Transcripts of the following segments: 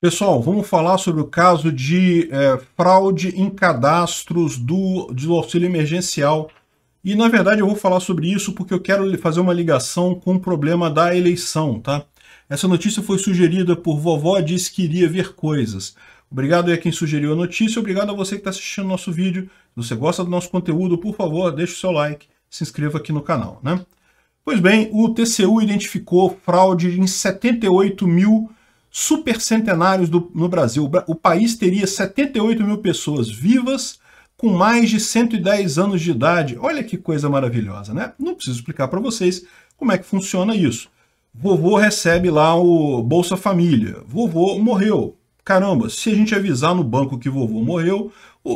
Pessoal, vamos falar sobre o caso de é, fraude em cadastros do, do auxílio emergencial. E, na verdade, eu vou falar sobre isso porque eu quero fazer uma ligação com o problema da eleição, tá? Essa notícia foi sugerida por Vovó Diz Que Iria Ver Coisas. Obrigado a quem sugeriu a notícia, obrigado a você que está assistindo nosso vídeo. Se você gosta do nosso conteúdo, por favor, deixe o seu like, se inscreva aqui no canal, né? Pois bem, o TCU identificou fraude em 78 mil supercentenários no Brasil. O país teria 78 mil pessoas vivas com mais de 110 anos de idade. Olha que coisa maravilhosa, né? Não preciso explicar para vocês como é que funciona isso. Vovô recebe lá o Bolsa Família. Vovô morreu. Caramba, se a gente avisar no banco que vovô morreu,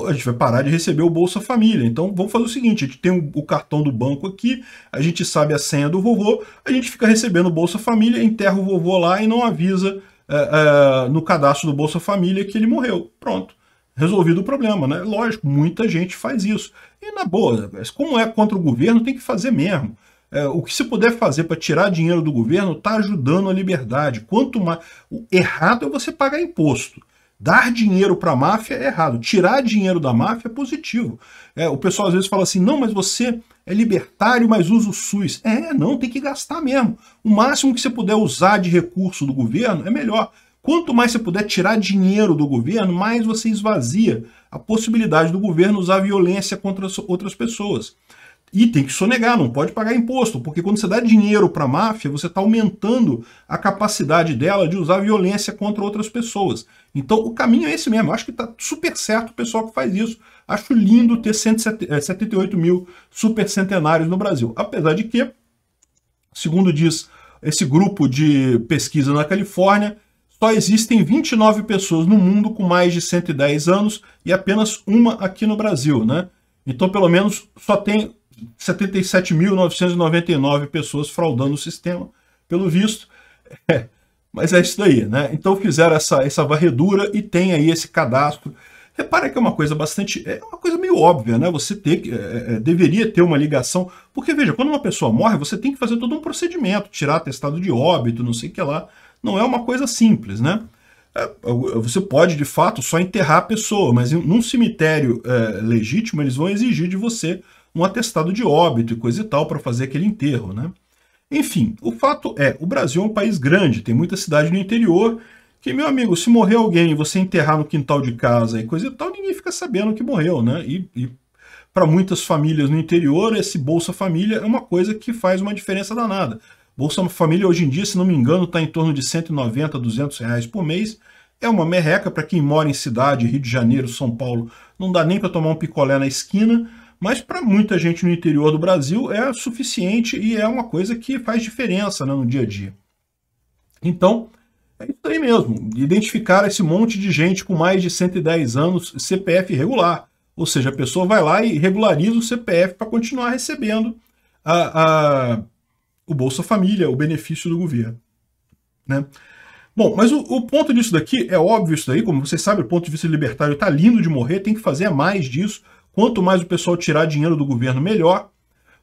a gente vai parar de receber o Bolsa Família. Então vamos fazer o seguinte: a gente tem o cartão do banco aqui, a gente sabe a senha do vovô, a gente fica recebendo o Bolsa Família, enterra o vovô lá e não avisa é, é, no cadastro do Bolsa Família que ele morreu. Pronto. Resolvido o problema, né? Lógico, muita gente faz isso. E na boa, como é contra o governo, tem que fazer mesmo. É, o que se puder fazer para tirar dinheiro do governo está ajudando a liberdade. Quanto mais. O errado é você pagar imposto. Dar dinheiro para a máfia é errado. Tirar dinheiro da máfia é positivo. É, o pessoal às vezes fala assim: não, mas você é libertário, mas usa o SUS. É, não, tem que gastar mesmo. O máximo que você puder usar de recurso do governo é melhor. Quanto mais você puder tirar dinheiro do governo, mais você esvazia a possibilidade do governo usar violência contra outras pessoas. E tem que sonegar, não pode pagar imposto, porque quando você dá dinheiro para a máfia, você está aumentando a capacidade dela de usar violência contra outras pessoas. Então o caminho é esse mesmo. Eu acho que está super certo o pessoal que faz isso. Acho lindo ter 178 eh, mil supercentenários no Brasil. Apesar de que, segundo diz esse grupo de pesquisa na Califórnia, só existem 29 pessoas no mundo com mais de 110 anos e apenas uma aqui no Brasil, né? Então, pelo menos, só tem 77.999 pessoas fraudando o sistema, pelo visto. É, mas é isso daí, né? Então fizeram essa, essa varredura e tem aí esse cadastro. Repara que é uma coisa bastante. É uma coisa meio óbvia, né? Você ter, é, é, deveria ter uma ligação. Porque, veja, quando uma pessoa morre, você tem que fazer todo um procedimento, tirar testado de óbito, não sei o que lá. Não é uma coisa simples, né? É, você pode, de fato, só enterrar a pessoa, mas num cemitério é, legítimo, eles vão exigir de você um atestado de óbito e coisa e tal para fazer aquele enterro, né? Enfim, o fato é, o Brasil é um país grande, tem muita cidade no interior, que, meu amigo, se morrer alguém e você enterrar no quintal de casa e coisa e tal, ninguém fica sabendo que morreu, né? E, e para muitas famílias no interior, esse Bolsa Família é uma coisa que faz uma diferença danada. Bolsa Família hoje em dia, se não me engano, está em torno de 190, 200 reais por mês. É uma merreca para quem mora em cidade, Rio de Janeiro, São Paulo, não dá nem para tomar um picolé na esquina, mas para muita gente no interior do Brasil é suficiente e é uma coisa que faz diferença né, no dia a dia. Então, é isso aí mesmo, identificar esse monte de gente com mais de 110 anos CPF regular, ou seja, a pessoa vai lá e regulariza o CPF para continuar recebendo a, a, o Bolsa Família, o benefício do governo. Né? Bom, mas o, o, ponto disso daqui é óbvio isso daí, como vocês sabem, o ponto de vista libertário está lindo de morrer, tem que fazer mais disso. Quanto mais o pessoal tirar dinheiro do governo, melhor.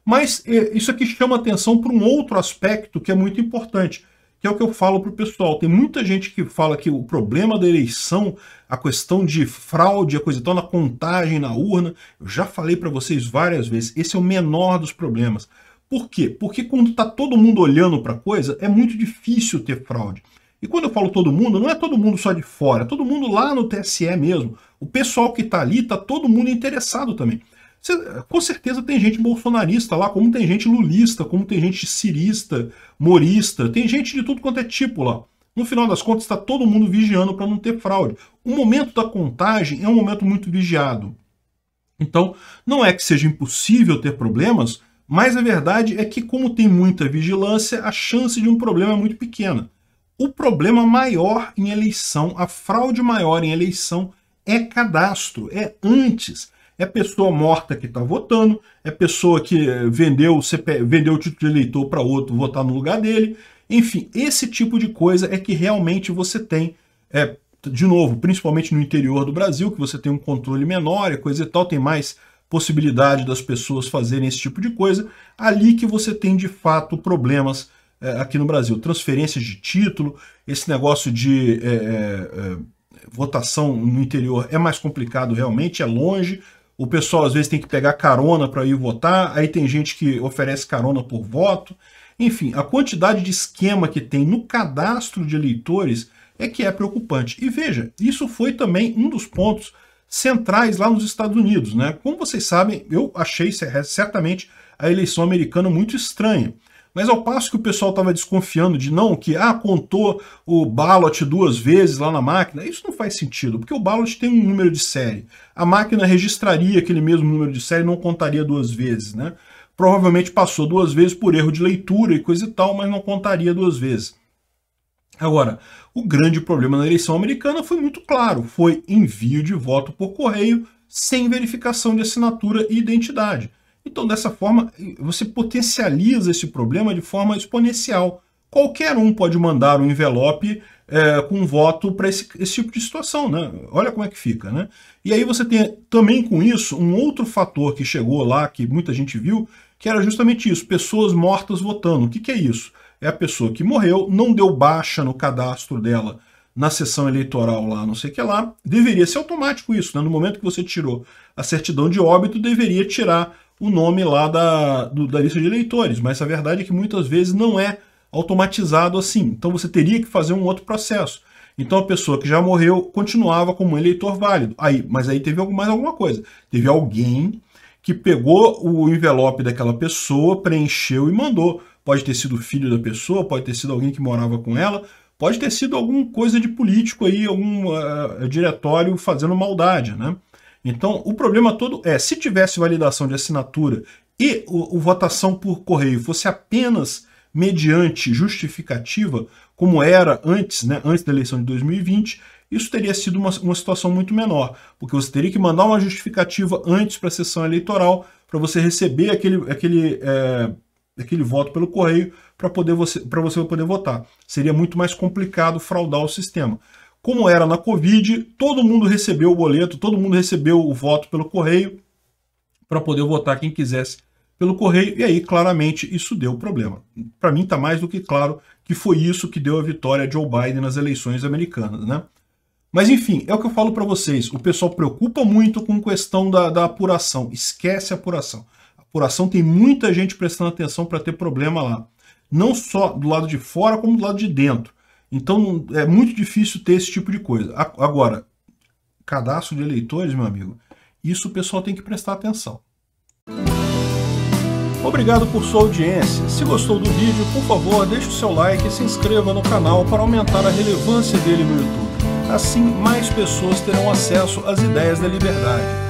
Mas é, isso aqui chama atenção para um outro aspecto que é muito importante, que é o que eu falo para o pessoal. Tem muita gente que fala que o problema da eleição, a questão de fraude, a coisa tal, na contagem, na urna. Eu já falei para vocês várias vezes, esse é o menor dos problemas. Por quê? Porque quando está todo mundo olhando para a coisa, é muito difícil ter fraude. E quando eu falo todo mundo, não é todo mundo só de fora, é todo mundo lá no TSE mesmo. O pessoal que está ali está todo mundo interessado também. com certeza tem gente bolsonarista lá, como tem gente lulista, como tem gente cirista, morista, tem gente de tudo quanto é tipo lá. No final das contas, está todo mundo vigiando para não ter fraude. O momento da contagem é um momento muito vigiado. Então, não é que seja impossível ter problemas, mas a verdade é que, como tem muita vigilância, a chance de um problema é muito pequena. O problema maior em eleição, a fraude maior em eleição é cadastro, é antes. É pessoa morta que está votando, é pessoa que vendeu, vendeu o título de eleitor para outro votar no lugar dele. Enfim, esse tipo de coisa é que realmente você tem é, de novo, principalmente no interior do Brasil, que você tem um controle menor e coisa e tal, tem mais possibilidade das pessoas fazerem esse tipo de coisa, ali que você tem de fato problemas é, aqui no Brasil. Transferência de título, esse negócio de é, é, é, votação no interior é mais complicado realmente, é longe. O pessoal às vezes tem que pegar carona para ir votar, aí tem gente que oferece carona por voto. Enfim, a quantidade de esquema que tem no cadastro de eleitores é que é preocupante. E veja, isso foi também um dos pontos centrais lá nos Estados Unidos. Né? Como vocês sabem, eu achei certamente a eleição americana muito estranha. Mas ao passo que o pessoal estava desconfiando de não, que ah, contou o ballot duas vezes lá na máquina, isso não faz sentido, porque o ballot tem um número de série. A máquina registraria aquele mesmo número de série, não contaria duas vezes, né? Provavelmente passou duas vezes por erro de leitura e coisa e tal, mas não contaria duas vezes. Agora, o grande problema na eleição americana foi muito claro, foi envio de voto por correio sem verificação de assinatura e identidade. Então, dessa forma, você potencializa esse problema de forma exponencial. Qualquer um pode mandar um envelope é, com voto para esse, esse, tipo de situação. Né? Olha como é que fica. Né? E aí você tem também com isso um outro fator que chegou lá, que muita gente viu, que era justamente isso: pessoas mortas votando. O que, que é isso? É a pessoa que morreu, não deu baixa no cadastro dela na sessão eleitoral lá, não sei o que lá, deveria ser automático isso, né? No momento que você tirou a certidão de óbito, deveria tirar o nome lá da, do, da lista de eleitores, mas a verdade é que muitas vezes não é automatizado assim. Então você teria que fazer um outro processo. Então a pessoa que já morreu continuava como um eleitor válido. Aí, mas aí teve mais alguma coisa. Teve alguém que pegou o envelope daquela pessoa, preencheu e mandou. Pode ter sido o filho da pessoa, pode ter sido alguém que morava com ela, pode ter sido alguma coisa de político aí, algum uh, diretório fazendo maldade, né? Então, o problema todo é, se tivesse validação de assinatura e o, o votação por correio fosse apenas mediante justificativa, como era antes, né, antes da eleição de 2020, isso teria sido uma, uma situação muito menor, porque você teria que mandar uma justificativa antes para a sessão eleitoral para você receber aquele, aquele, é, aquele voto pelo correio para poder você para você poder votar. Seria muito mais complicado fraudar o sistema. Como era na Covid, todo mundo recebeu o boleto, todo mundo recebeu o voto pelo correio para poder votar quem quisesse pelo correio, e aí claramente isso deu problema. Para mim está mais do que claro que foi isso que deu a vitória a Joe Biden nas eleições americanas, né? Mas enfim, é o que eu falo para vocês, o pessoal preocupa muito com questão da, da apuração, esquece a apuração. A apuração tem muita gente prestando atenção para ter problema lá, não só do lado de fora como do lado de dentro. Então é muito difícil ter esse tipo de coisa. Agora, cadastro de eleitores, meu amigo, isso o pessoal tem que prestar atenção. Obrigado por sua audiência. Se gostou do vídeo, por favor, deixe o seu like e se inscreva no canal para aumentar a relevância dele no YouTube. Assim, mais pessoas terão acesso às ideias da liberdade